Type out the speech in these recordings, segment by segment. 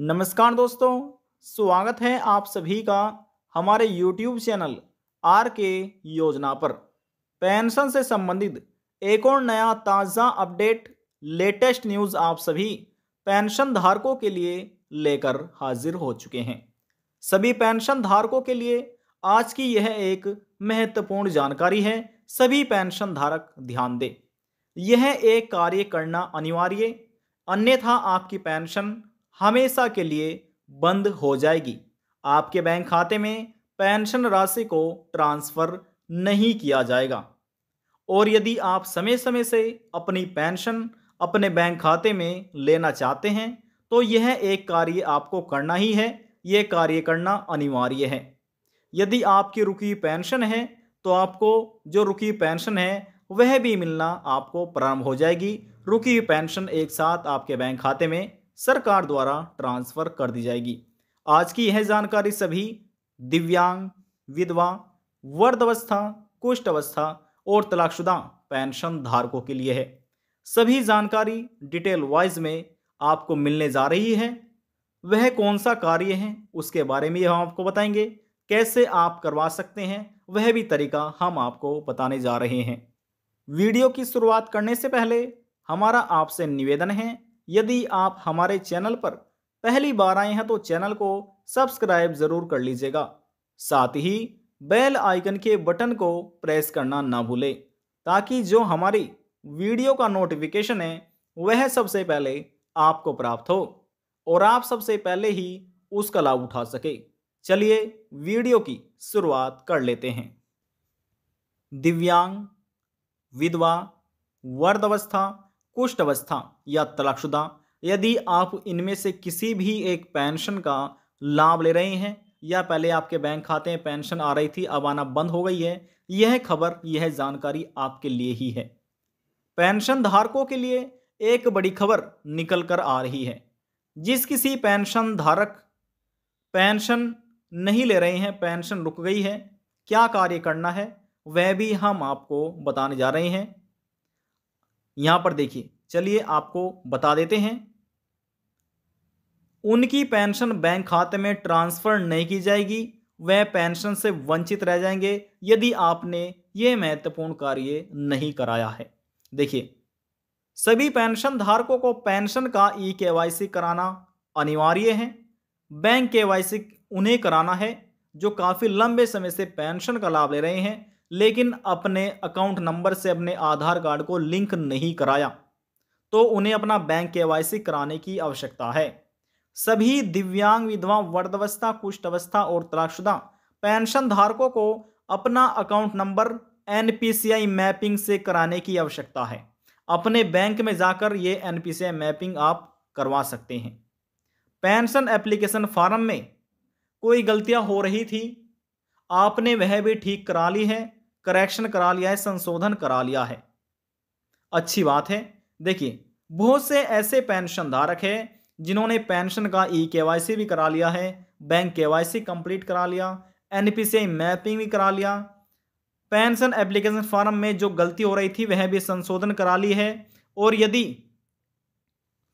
नमस्कार दोस्तों स्वागत है आप सभी का हमारे YouTube चैनल आर के योजना पर पेंशन से संबंधित एक और नया ताज़ा अपडेट लेटेस्ट न्यूज़ आप सभी पेंशन धारकों के लिए लेकर हाजिर हो चुके हैं सभी पेंशन धारकों के लिए आज की यह एक महत्वपूर्ण जानकारी है सभी पेंशन धारक ध्यान दें यह एक कार्य करना अनिवार्य अन्यथा आपकी पेंशन हमेशा के लिए बंद हो जाएगी आपके बैंक खाते में पेंशन राशि को ट्रांसफ़र नहीं किया जाएगा और यदि आप समय समय से अपनी पेंशन अपने बैंक खाते में लेना चाहते हैं तो यह एक कार्य आपको करना ही है ये कार्य करना अनिवार्य है यदि आपकी रुकी पेंशन है तो आपको जो रुकी पेंशन है वह भी मिलना आपको प्रारंभ हो जाएगी रुकी पेंशन एक साथ आपके बैंक खाते में सरकार द्वारा ट्रांसफर कर दी जाएगी आज की यह जानकारी सभी दिव्यांग विधवा वर्ध अवस्था कुष्ठ अवस्था और तलाकशुदा पेंशन धारकों के लिए है सभी जानकारी डिटेल वाइज में आपको मिलने जा रही है वह कौन सा कार्य है उसके बारे में हम आपको बताएंगे कैसे आप करवा सकते हैं वह भी तरीका हम आपको बताने जा रहे हैं वीडियो की शुरुआत करने से पहले हमारा आपसे निवेदन है यदि आप हमारे चैनल पर पहली बार आए हैं तो चैनल को सब्सक्राइब जरूर कर लीजिएगा साथ ही बेल आइकन के बटन को प्रेस करना ना भूलें ताकि जो हमारी वीडियो का नोटिफिकेशन है वह सबसे पहले आपको प्राप्त हो और आप सबसे पहले ही उसका लाभ उठा सके चलिए वीडियो की शुरुआत कर लेते हैं दिव्यांग विधवा वर्धावस्था कुष्ठ अवस्था या तलाकशुदा यदि आप इनमें से किसी भी एक पेंशन का लाभ ले रहे हैं या पहले आपके बैंक खाते में पेंशन आ रही थी अब आना बंद हो गई है यह खबर यह जानकारी आपके लिए ही है पेंशन धारकों के लिए एक बड़ी खबर निकल कर आ रही है जिस किसी पेंशन धारक पेंशन नहीं ले रहे हैं पेंशन रुक गई है क्या कार्य करना है वह भी हम आपको बताने जा रहे हैं यहां पर देखिए चलिए आपको बता देते हैं उनकी पेंशन बैंक खाते में ट्रांसफ़र नहीं की जाएगी वह पेंशन से वंचित रह जाएंगे यदि आपने ये महत्वपूर्ण कार्य नहीं कराया है देखिए सभी पेंशन धारकों को पेंशन का ई के कराना अनिवार्य है बैंक के उन्हें कराना है जो काफ़ी लंबे समय से पेंशन का लाभ ले रहे हैं लेकिन अपने अकाउंट नंबर से अपने आधार कार्ड को लिंक नहीं कराया तो उन्हें अपना बैंक के कराने की आवश्यकता है सभी दिव्यांग विधवा वर्धवस्था कुष्ठ अवस्था और त्राक्षदा पेंशन धारकों को अपना अकाउंट नंबर एनपीसीआई मैपिंग से कराने की आवश्यकता है अपने बैंक में जाकर ये एनपीसीआई मैपिंग आप करवा सकते हैं पेंशन एप्लीकेशन फॉर्म में कोई गलतियां हो रही थी आपने वह भी ठीक करा ली है करेक्शन करा लिया है संशोधन करा लिया है अच्छी बात है देखिए बहुत से ऐसे पेंशन धारक है जिन्होंने पेंशन का ई के भी करा लिया है बैंक के वाई सी कंप्लीट करा लिया एन पी मैपिंग भी करा लिया पेंशन एप्लीकेशन फॉर्म में जो गलती हो रही थी वह भी संशोधन करा ली है और यदि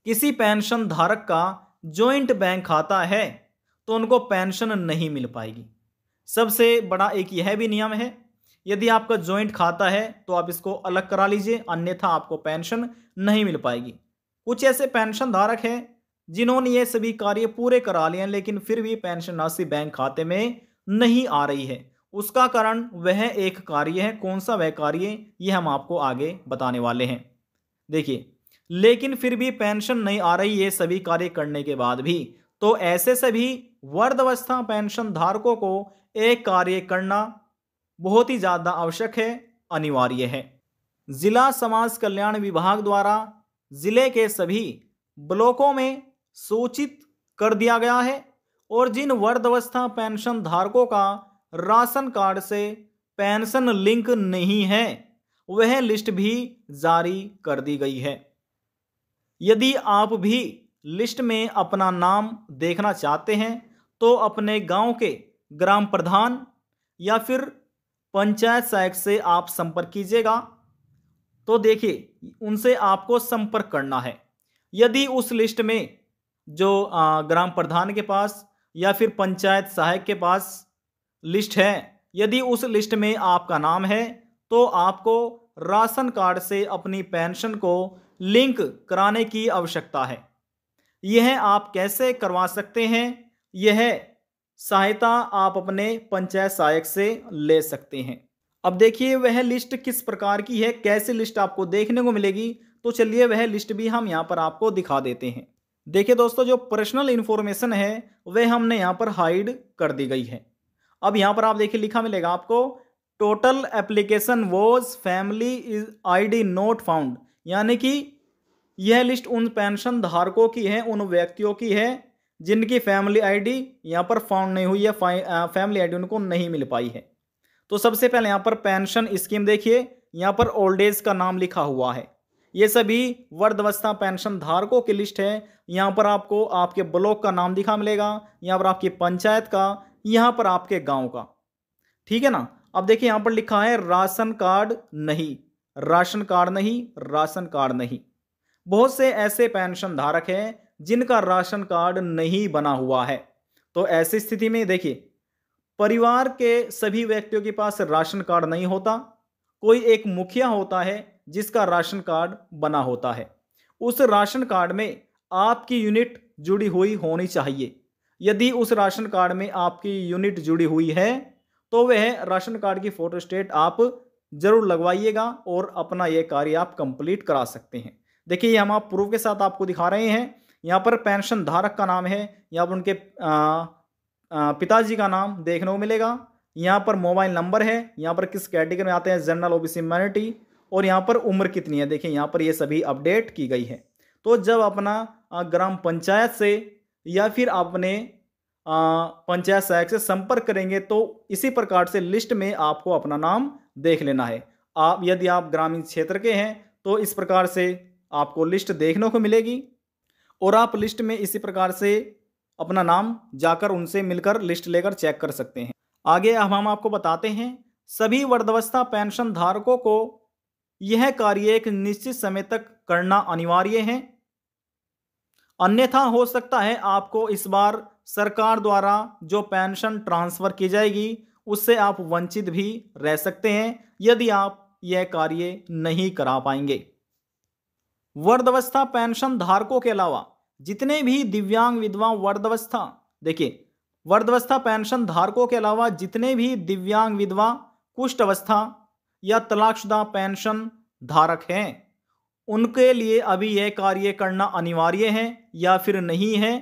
किसी पेंशन धारक का जॉइंट बैंक खाता है तो उनको पेंशन नहीं मिल पाएगी सबसे बड़ा एक यह भी नियम है यदि आपका ज्वाइंट खाता है तो आप इसको अलग करा लीजिए अन्यथा आपको पेंशन नहीं मिल पाएगी कुछ ऐसे पेंशन धारक हैं जिन्होंने ये सभी कार्य पूरे करा लिए लेकिन फिर भी पेंशन राशि बैंक खाते में नहीं आ रही है उसका कारण वह एक कार्य है कौन सा वह कार्य ये हम आपको आगे बताने वाले हैं देखिए लेकिन फिर भी पेंशन नहीं आ रही ये सभी कार्य करने के बाद भी तो ऐसे सभी वर्धावस्था पेंशन धारकों को एक कार्य करना बहुत ही ज़्यादा आवश्यक है अनिवार्य है जिला समाज कल्याण विभाग द्वारा जिले के सभी ब्लॉकों में सूचित कर दिया गया है और जिन वर्धवस्था पेंशन धारकों का राशन कार्ड से पेंशन लिंक नहीं है वह लिस्ट भी जारी कर दी गई है यदि आप भी लिस्ट में अपना नाम देखना चाहते हैं तो अपने गांव के ग्राम प्रधान या फिर पंचायत सहायक से आप संपर्क कीजिएगा तो देखिए उनसे आपको संपर्क करना है यदि उस लिस्ट में जो ग्राम प्रधान के पास या फिर पंचायत सहायक के पास लिस्ट है यदि उस लिस्ट में आपका नाम है तो आपको राशन कार्ड से अपनी पेंशन को लिंक कराने की आवश्यकता है यह आप कैसे करवा सकते हैं यह सहायता आप अपने पंचायत सहायक से ले सकते हैं अब देखिए वह लिस्ट किस प्रकार की है कैसे लिस्ट आपको देखने को मिलेगी तो चलिए वह लिस्ट भी हम यहाँ पर आपको दिखा देते हैं देखिए दोस्तों जो पर्सनल इन्फॉर्मेशन है वह हमने यहाँ पर हाइड कर दी गई है अब यहाँ पर आप देखिए लिखा मिलेगा आपको total application was family is ID not found यानी कि यह लिस्ट उन पेंशन धारकों की है उन व्यक्तियों की है जिनकी फैमिली आईडी यहाँ पर फाउंड नहीं हुई है फैमिली आईडी उनको नहीं मिल पाई है तो सबसे पहले यहाँ पर पेंशन स्कीम देखिए यहाँ पर ओल्ड एज का नाम लिखा हुआ है ये सभी वर्धवस्था पेंशन धारकों की लिस्ट है यहाँ पर आपको आपके ब्लॉक का नाम दिखा मिलेगा यहाँ पर आपकी पंचायत का यहाँ पर आपके गांव का ठीक है ना अब देखिए यहाँ पर लिखा है राशन कार्ड नहीं राशन कार्ड नहीं राशन कार्ड नहीं बहुत से ऐसे पेंशन धारक हैं जिनका राशन कार्ड नहीं बना हुआ है तो ऐसी स्थिति में देखिए परिवार के सभी व्यक्तियों के पास राशन कार्ड नहीं होता कोई एक मुखिया होता है जिसका राशन कार्ड बना होता है उस राशन कार्ड में आपकी यूनिट जुड़ी हुई होनी चाहिए यदि उस राशन कार्ड में आपकी यूनिट जुड़ी हुई है तो वह राशन कार्ड की फोटोस्टेट आप जरूर लगवाइएगा और अपना यह कार्य आप कंप्लीट करा सकते हैं देखिए हम आप प्रूफ के साथ आपको दिखा रहे हैं यहाँ पर पेंशन धारक का नाम है यहाँ पर उनके पिताजी का नाम देखने को मिलेगा यहाँ पर मोबाइल नंबर है यहाँ पर किस कैटेगरी में आते हैं जनरल ओबीसी माइनॉरिटी और यहाँ पर उम्र कितनी है देखिए यहाँ पर ये सभी अपडेट की गई है तो जब अपना ग्राम पंचायत से या फिर अपने पंचायत सहायक से संपर्क करेंगे तो इसी प्रकार से लिस्ट में आपको अपना नाम देख लेना है आप यदि आप ग्रामीण क्षेत्र के हैं तो इस प्रकार से आपको लिस्ट देखने को मिलेगी और आप लिस्ट में इसी प्रकार से अपना नाम जाकर उनसे मिलकर लिस्ट लेकर चेक कर सकते हैं आगे अब हम आपको बताते हैं सभी वर्धवस्था पेंशन धारकों को यह कार्य एक निश्चित समय तक करना अनिवार्य है अन्यथा हो सकता है आपको इस बार सरकार द्वारा जो पेंशन ट्रांसफ़र की जाएगी उससे आप वंचित भी रह सकते हैं यदि आप यह कार्य नहीं करा पाएंगे वर्धवस्था पेंशन धारकों के अलावा जितने भी दिव्यांग विधवा वर्धवस्था देखिए वर्धवस्था पेंशन धारकों के अलावा जितने भी दिव्यांग विधवा कुष्ठ अवस्था या तलाकशुदा पेंशन धारक हैं उनके लिए अभी यह कार्य करना अनिवार्य है या फिर नहीं है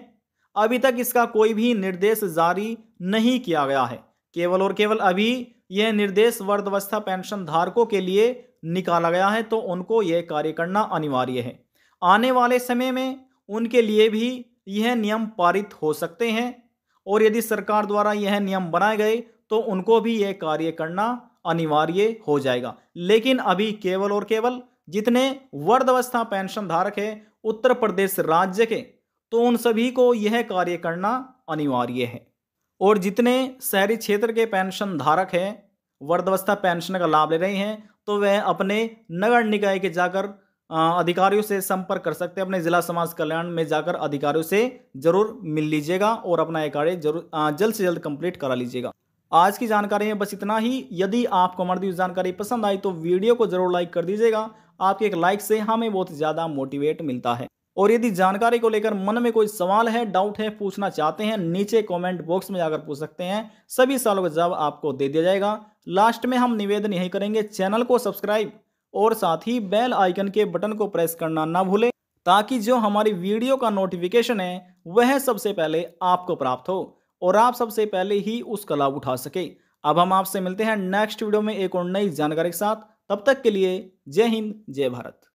अभी तक इसका कोई भी निर्देश जारी नहीं किया गया है केवल और केवल अभी यह निर्देश वर्धवस्था पेंशन धारकों के लिए निकाला गया है तो उनको यह कार्य करना अनिवार्य है आने वाले समय में उनके लिए भी यह नियम पारित हो सकते हैं और यदि सरकार द्वारा यह नियम बनाए गए तो उनको भी यह कार्य करना अनिवार्य हो जाएगा लेकिन अभी केवल और केवल जितने वर्धावस्था पेंशन धारक है उत्तर प्रदेश राज्य के तो उन सभी को यह कार्य करना अनिवार्य है और जितने शहरी क्षेत्र के पेंशन धारक हैं वर्धावस्था पेंशन का लाभ ले रहे हैं तो वह अपने नगर निकाय के जाकर अधिकारियों से संपर्क कर सकते हैं अपने जिला समाज कल्याण में जाकर अधिकारियों से जरूर मिल लीजिएगा और अपना यह कार्य जरूर जल्द से जल्द कंप्लीट करा लीजिएगा आज की जानकारी में बस इतना ही यदि आपको हमारी दी जानकारी पसंद आई तो वीडियो को जरूर लाइक कर दीजिएगा आपके एक लाइक से हमें बहुत ज़्यादा मोटिवेट मिलता है और यदि जानकारी को लेकर मन में कोई सवाल है डाउट है पूछना चाहते हैं नीचे कमेंट बॉक्स में जाकर पूछ सकते हैं सभी सवालों का जवाब आपको दे दिया जाएगा लास्ट में हम निवेदन यही करेंगे चैनल को सब्सक्राइब और साथ ही बेल आइकन के बटन को प्रेस करना ना भूलें ताकि जो हमारी वीडियो का नोटिफिकेशन है वह सबसे पहले आपको प्राप्त हो और आप सबसे पहले ही उसका लाभ उठा सके अब हम आपसे मिलते हैं नेक्स्ट वीडियो में एक और नई जानकारी के साथ तब तक के लिए जय हिंद जय भारत